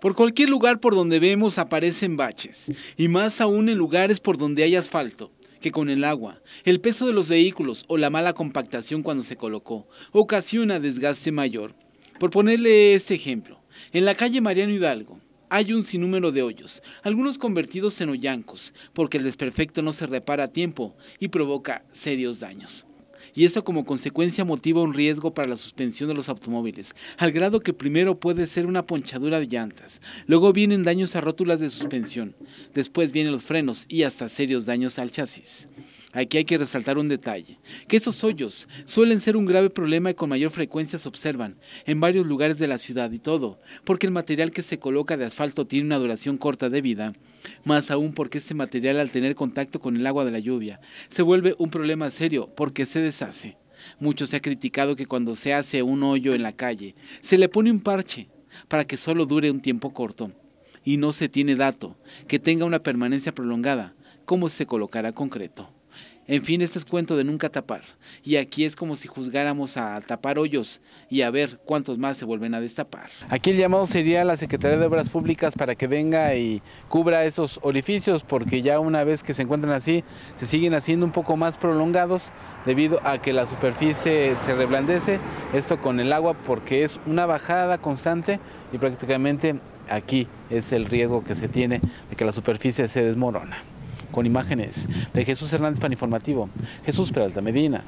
Por cualquier lugar por donde vemos aparecen baches, y más aún en lugares por donde hay asfalto, que con el agua, el peso de los vehículos o la mala compactación cuando se colocó, ocasiona desgaste mayor. Por ponerle este ejemplo, en la calle Mariano Hidalgo, hay un sinnúmero de hoyos, algunos convertidos en hoyancos, porque el desperfecto no se repara a tiempo y provoca serios daños y eso como consecuencia motiva un riesgo para la suspensión de los automóviles, al grado que primero puede ser una ponchadura de llantas, luego vienen daños a rótulas de suspensión, después vienen los frenos y hasta serios daños al chasis. Aquí hay que resaltar un detalle, que esos hoyos suelen ser un grave problema y con mayor frecuencia se observan en varios lugares de la ciudad y todo, porque el material que se coloca de asfalto tiene una duración corta de vida, más aún porque este material al tener contacto con el agua de la lluvia se vuelve un problema serio porque se deshace. Mucho se ha criticado que cuando se hace un hoyo en la calle, se le pone un parche para que solo dure un tiempo corto y no se tiene dato que tenga una permanencia prolongada, como se colocará concreto. En fin, este es cuento de nunca tapar. Y aquí es como si juzgáramos a tapar hoyos y a ver cuántos más se vuelven a destapar. Aquí el llamado sería a la Secretaría de Obras Públicas para que venga y cubra esos orificios, porque ya una vez que se encuentran así, se siguen haciendo un poco más prolongados debido a que la superficie se reblandece, esto con el agua, porque es una bajada constante y prácticamente aquí es el riesgo que se tiene de que la superficie se desmorona con imágenes de Jesús Hernández Paninformativo, Jesús Peralta Medina.